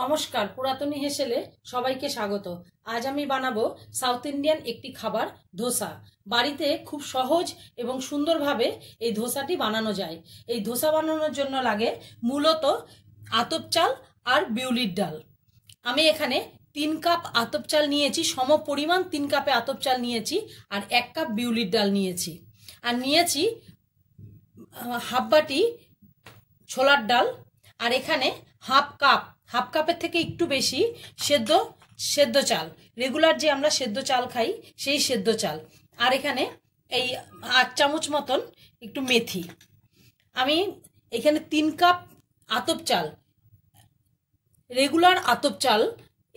নমস্কার পুরাতনী হেসেলে সবাইকে স্বাগত আজ আমি বানাবো সাউথ ইন্ডিয়ান একটি খাবার ধোসা বাড়িতে খুব সহজ এবং সুন্দরভাবে এই ধোসাটি বানানো যায় এই ধোসা বানানোর জন্য লাগে মূলত আতপ চাল আর বিউলির ডাল আমি এখানে তিন কাপ আতপ চাল নিয়েছি সম পরিমাণ তিন কাপে আতপ চাল নিয়েছি আর এক কাপ বিউলির ডাল নিয়েছি আর নিয়েছি হাফ বাটি ছোলার ডাল আর এখানে হাফ কাপ হাফ কাপের থেকে একটু বেশি সেদ্ধ সেদ্ধ চাল রেগুলার যে আমরা সেদ্ধ চাল খাই সেই সেদ্ধ চাল আর এখানে এই আট চামচ মতন একটু মেথি আমি এখানে তিন কাপ আতপ চাল রেগুলার আতপ চাল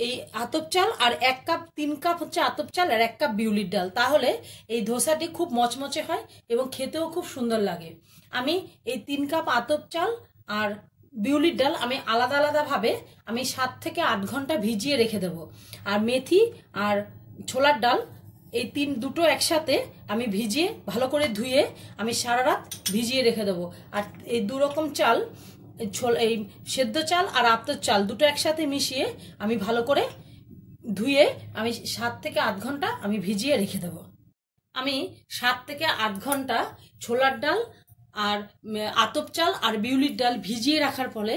এই আতপ চাল আর এক কাপ তিন কাপ হচ্ছে আতপ চাল আর এক কাপ বিউলির ডাল তাহলে এই ধোসাটি খুব মচমচে হয় এবং খেতেও খুব সুন্দর লাগে আমি এই তিন কাপ আতপ চাল আর বিউলির ডাল আমি আলাদা আলাদাভাবে আমি সাত থেকে আট ঘন্টা ভিজিয়ে রেখে দেব আর মেথি আর ছোলার ডাল এই তিন দুটো একসাথে আমি ভিজিয়ে ভালো করে ধুয়ে আমি সারা রাত ভিজিয়ে রেখে দেবো আর এই দুরকম চাল এই সেদ্ধ চাল আর আপ্তর চাল দুটো একসাথে মিশিয়ে আমি ভালো করে ধুয়ে আমি সাত থেকে আধ ঘন্টা আমি ভিজিয়ে রেখে দেবো আমি সাত থেকে আধ ঘন্টা ছোলার ডাল আর আতপ চাল আর বিউলির ডাল ভিজিয়ে রাখার ফলে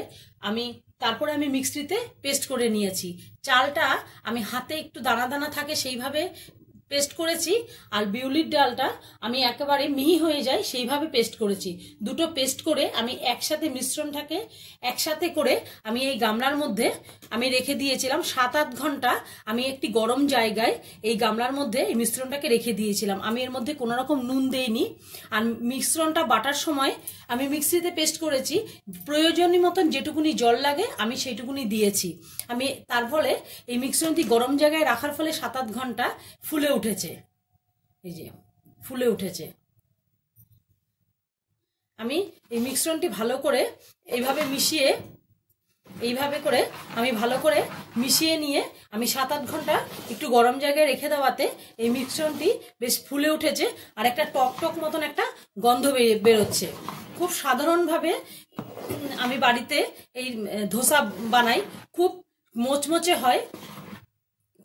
আমি তারপরে আমি মিক্সিতে পেস্ট করে নিয়েছি চালটা আমি হাতে একটু দানা দানা থাকে সেইভাবে পেস্ট করেছি আর বিউলির ডালটা আমি একেবারে মিহি হয়ে যায় সেইভাবে পেস্ট করেছি দুটো পেস্ট করে আমি একসাথে মিশ্রণটাকে একসাথে করে আমি এই গামলার মধ্যে আমি রেখে দিয়েছিলাম সাত আট ঘন্টা আমি একটি গরম জায়গায় এই গামলার মধ্যে এই মিশ্রণটাকে রেখে দিয়েছিলাম আমি এর মধ্যে কোনো রকম নুন দেইনি আর মিশ্রণটা বাটার সময় আমি মিক্সিতে পেস্ট করেছি প্রয়োজনীয় মতন যেটুকুনি জল লাগে আমি সেইটুকুনি দিয়েছি আমি তার ফলে এই মিশ্রণটি গরম জায়গায় রাখার ফলে সাত আট ঘন্টা ফুলে উঠেছে এই যে ফুলে উঠেছে আমি এই মিশ্রণটি ভালো করে এইভাবে মিশিয়ে এইভাবে করে আমি ভালো করে মিশিয়ে নিয়ে আমি সাত আট ঘন্টা একটু গরম জায়গায় রেখে দেওয়াতে এই মিশ্রণটি বেশ ফুলে উঠেছে আর একটা টক টক মতন একটা গন্ধ বেরোচ্ছে খুব সাধারণভাবে আমি বাড়িতে এই ধোসা বানাই খুব মোচমোচে হয়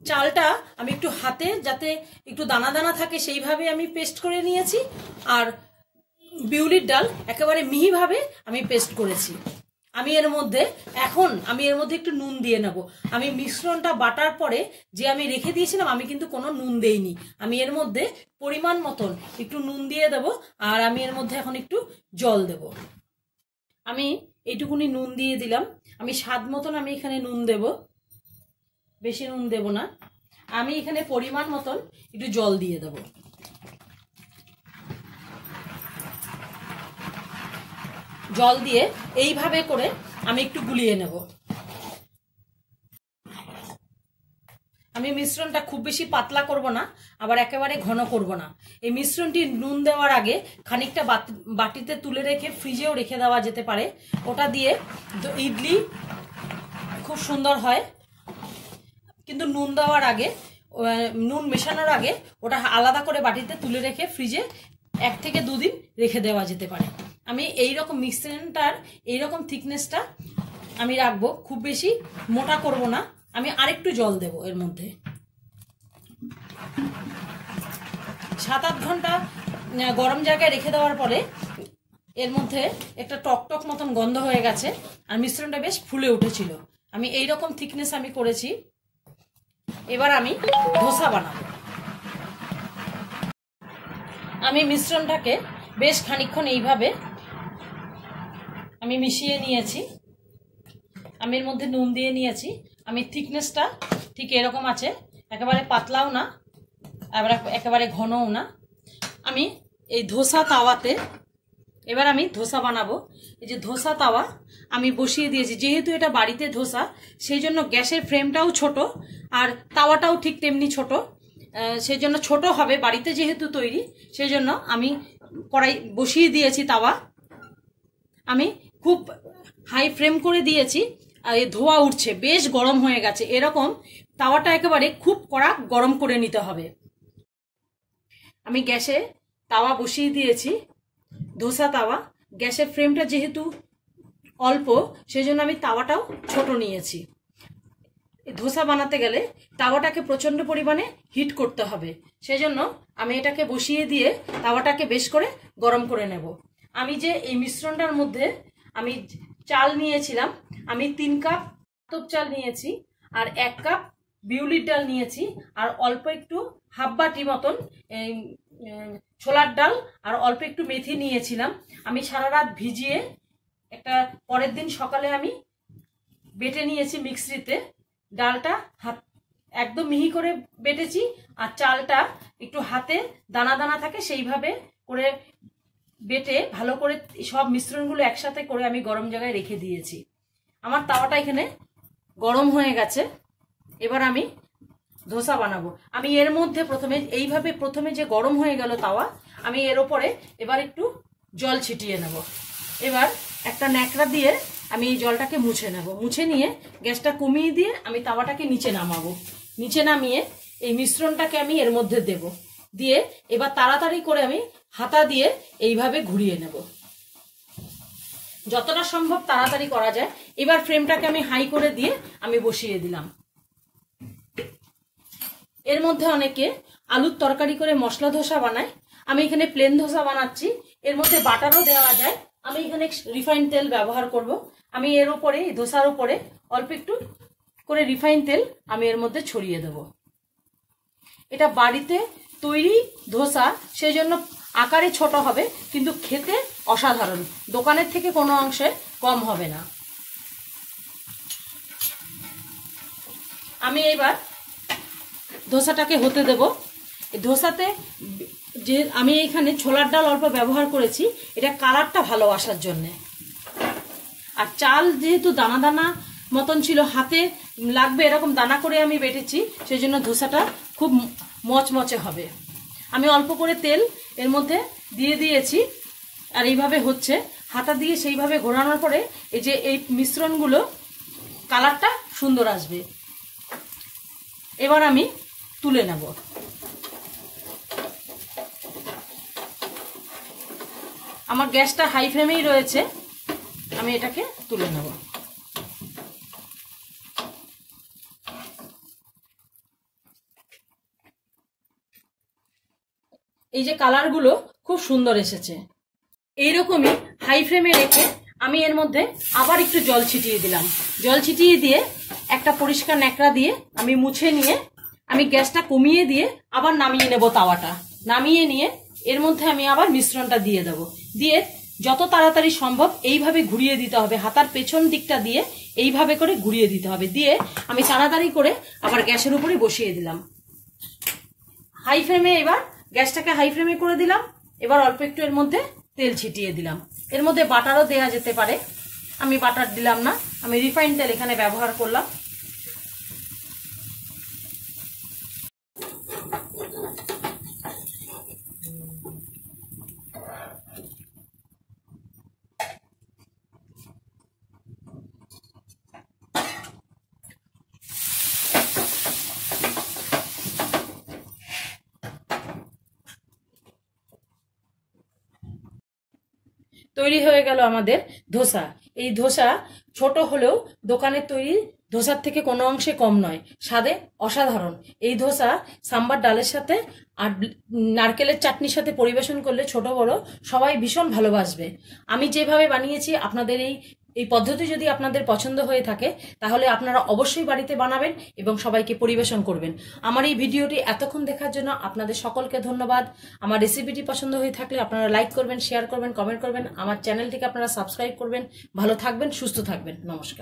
চালটা আমি একটু হাতে যাতে একটু দানা দানা থাকে সেইভাবে আমি পেস্ট করে নিয়েছি আর বিউলির ডাল একেবারে মিহিভাবে আমি পেস্ট করেছি আমি এর মধ্যে এখন আমি এর মধ্যে একটু নুন দিয়ে নেব আমি মিশ্রণটা বাটার পরে যে আমি রেখে দিয়েছিলাম আমি কিন্তু কোনো নুন দেইনি আমি এর মধ্যে পরিমাণ মতন একটু নুন দিয়ে দেব আর আমি এর মধ্যে এখন একটু জল দেব আমি এইটুকুনি নুন দিয়ে দিলাম আমি স্বাদ মতন আমি এখানে নুন দেবো বেশি নুন দেব না আমি এখানে পরিমাণ মতন একটু জল দিয়ে দেব জল দিয়ে এইভাবে করে আমি একটু গুলিয়ে নেব আমি মিশ্রণটা খুব বেশি পাতলা করব না আবার একেবারে ঘন করব না এই মিশ্রণটি নুন দেওয়ার আগে খানিকটা বাটিতে তুলে রেখে ফ্রিজেও রেখে দেওয়া যেতে পারে ওটা দিয়ে ইডলি খুব সুন্দর হয় কিন্তু নুন দেওয়ার আগে নুন মেশানোর আগে ওটা আলাদা করে বাটিতে তুলে রেখে ফ্রিজে এক থেকে দুদিন রেখে দেওয়া যেতে পারে আমি এই রকম মিক্সচারটার এই রকম থিকনেসটা আমি রাখবো খুব বেশি মোটা করব না আমি আরেকটু জল দেব এর মধ্যে সাত আট ঘন্টা গরম জায়গায় রেখে দেওয়ার পরে এর মধ্যে একটা টকটক মতন গন্ধ হয়ে গেছে আর মিশ্রণটা বেশ ফুলে উঠেছিল আমি এই রকম থিকনেস আমি করেছি এবার আমি ধোসা বানাবো আমি মিশ্রণটাকে বেশ খানিক্ষণ এইভাবে আমি মিশিয়ে নিয়েছি আমি এর মধ্যে নুন দিয়ে নিয়েছি আমি থিকনেসটা ঠিক এরকম আছে একেবারে পাতলাও না আবার একেবারে ঘনও না আমি এই ধোসা তাওয়াতে এবার আমি ধোসা বানাবো এই যে ধোসা তাওয়া আমি বসিয়ে দিয়েছি যেহেতু এটা বাড়িতে ধোসা সেই জন্য গ্যাসের ফ্রেমটাও ছোট আর তাওয়াটাও ঠিক তেমনি ছোট সেই জন্য ছোট হবে বাড়িতে যেহেতু তৈরি সেই জন্য আমি কড়াই বসিয়ে দিয়েছি তাওয়া আমি খুব হাই ফ্রেম করে দিয়েছি ধোয়া উঠছে বেশ গরম হয়ে গেছে এরকম তাওয়াটা একেবারে খুব কড়া গরম করে নিতে হবে আমি গ্যাসে তাওয়া বসিয়ে দিয়েছি ধোসা তাওয়া গ্যাসের ফ্রেমটা যেহেতু অল্প সেই জন্য আমি তাওয়াটাও ছোট নিয়েছি ধোসা বানাতে গেলে তাওয়াটাকে প্রচণ্ড পরিমাণে হিট করতে হবে সেই জন্য আমি এটাকে বসিয়ে দিয়ে তাওয়াটাকে বেশ করে গরম করে নেব আমি যে এই মিশ্রণটার মধ্যে আমি চাল নিয়েছিলাম আমি তিন কাপ তোপ চাল নিয়েছি আর এক কাপ বিউলির ডাল নিয়েছি আর অল্প একটু হাফ বাটি মতন ছোলার ডাল আর অল্প একটু মেথি নিয়েছিলাম আমি সারা রাত ভিজিয়ে একটা পরের দিন সকালে আমি বেটে নিয়েছি মিক্সিতে ডালটা হাত একদম মিহি করে বেটেছি আর চালটা একটু হাতে দানা দানা থাকে সেইভাবে করে বেটে ভালো করে সব মিশ্রণগুলো একসাথে করে আমি গরম জায়গায় রেখে দিয়েছি আমার তাওয়াটা এখানে গরম হয়ে গেছে এবার আমি ধোসা বানাবো আমি এর মধ্যে প্রথমে এইভাবে প্রথমে যে গরম হয়ে গেল তাওয়া আমি এর ওপরে এবার একটু জল ছিটিয়ে নেব এবার একটা ন্যাকড়া দিয়ে আমি এই জলটাকে মুছে নেব মুছে নিয়ে গ্যাসটা কমিয়ে দিয়ে আমি তাওয়াটাকে নিচে নামাবো নিচে নামিয়ে এই মিশ্রণটাকে আমি এর মধ্যে দেব দিয়ে এবার তাড়াতাড়ি করে আমি হাতা দিয়ে এইভাবে ঘুরিয়ে নেব যতটা সম্ভব তাড়াতাড়ি করা যায় এবার ফ্রেমটাকে আমি হাই করে দিয়ে আমি বসিয়ে দিলাম এর মধ্যে অনেকে আলুর তরকারি করে মশলা ধোসা বানায় আমি এখানে প্লেন ধোসা বানাচ্ছি এর মধ্যে বাটারও দেওয়া যায় আমি এখানে রিফাইন তেল ব্যবহার করব। আমি এর ওপরে ধোসার ওপরে অল্প একটু করে রিফাইন তেল আমি এর মধ্যে ছড়িয়ে দেব এটা বাড়িতে তৈরি ধোসা সেই জন্য আকারে ছোট হবে কিন্তু খেতে অসাধারণ দোকানের থেকে কোনো অংশে কম হবে না আমি এবার ধোসাটাকে হতে দেব ধোসাতে যে আমি এইখানে ছোলার ডাল অল্প ব্যবহার করেছি এটা কালারটা ভালো আসার জন্যে আর চাল যেহেতু দানা দানা মতন ছিল হাতে লাগবে এরকম দানা করে আমি বেটেছি সেই জন্য ধোসাটা খুব মচমচে হবে আমি অল্প করে তেল এর মধ্যে দিয়ে দিয়েছি আর এইভাবে হচ্ছে হাতা দিয়ে সেইভাবে ঘোরানোর পরে এই যে এই মিশ্রণগুলো কালারটা সুন্দর আসবে এবার আমি তুলে নেব আমার গ্যাসটা হাই ফ্লেমেই রয়েছে আমি এটাকে তুলে নেব এই যে কালারগুলো খুব সুন্দর এসেছে এইরকমই হাই ফ্লেমে রেখে আমি এর মধ্যে আবার একটু জল ছিটিয়ে দিলাম জল ছিটিয়ে দিয়ে একটা পরিষ্কার ন্যাকড়া দিয়ে আমি মুছে নিয়ে আমি গ্যাসটা কমিয়ে দিয়ে আবার নামিয়ে নেব তাওয়াটা নামিয়ে নিয়ে এর মধ্যে আমি আবার মিশ্রণটা দিয়ে দেব দিয়ে যত তাড়াতাড়ি সম্ভব এইভাবে ঘুরিয়ে দিতে হবে হাতার পেছন দিকটা দিয়ে এইভাবে করে ঘুরিয়ে দিতে হবে দিয়ে আমি তাড়াতাড়ি করে আবার গ্যাসের উপরে বসিয়ে দিলাম হাই ফ্লেমে এবার গ্যাসটাকে হাই ফ্লেমে করে দিলাম এবার অল্প একটু এর মধ্যে তেল ছিটিয়ে দিলাম এর মধ্যে বাটারও দেয়া যেতে পারে আমি বাটার দিলাম না আমি রিফাইন তেল এখানে ব্যবহার করলাম তৈরি হয়ে গেল আমাদের ধোসা এই ধোসা ছোট হলেও দোকানের তৈরি ধোসার থেকে কোনো অংশে কম নয় স্বাদে অসাধারণ এই ধোসা সাম্বার ডালের সাথে আর নারকেলের চাটনির সাথে পরিবেশন করলে ছোট বড় সবাই ভীষণ ভালোবাসবে আমি যেভাবে বানিয়েছি আপনাদের এই এই পদ্ধতি যদি আপনাদের পছন্দ হয়ে থাকে তাহলে আপনারা অবশ্যই বাড়িতে বানাবেন এবং সবাইকে পরিবেশন করবেন আমার এই ভিডিওটি এতক্ষণ দেখার জন্য আপনাদের সকলকে ধন্যবাদ আমার রেসিপিটি পছন্দ হয়ে থাকলে আপনারা লাইক করবেন শেয়ার করবেন কমেন্ট করবেন আমার চ্যানেলটিকে আপনারা সাবস্ক্রাইব করবেন ভালো থাকবেন সুস্থ থাকবেন নমস্কার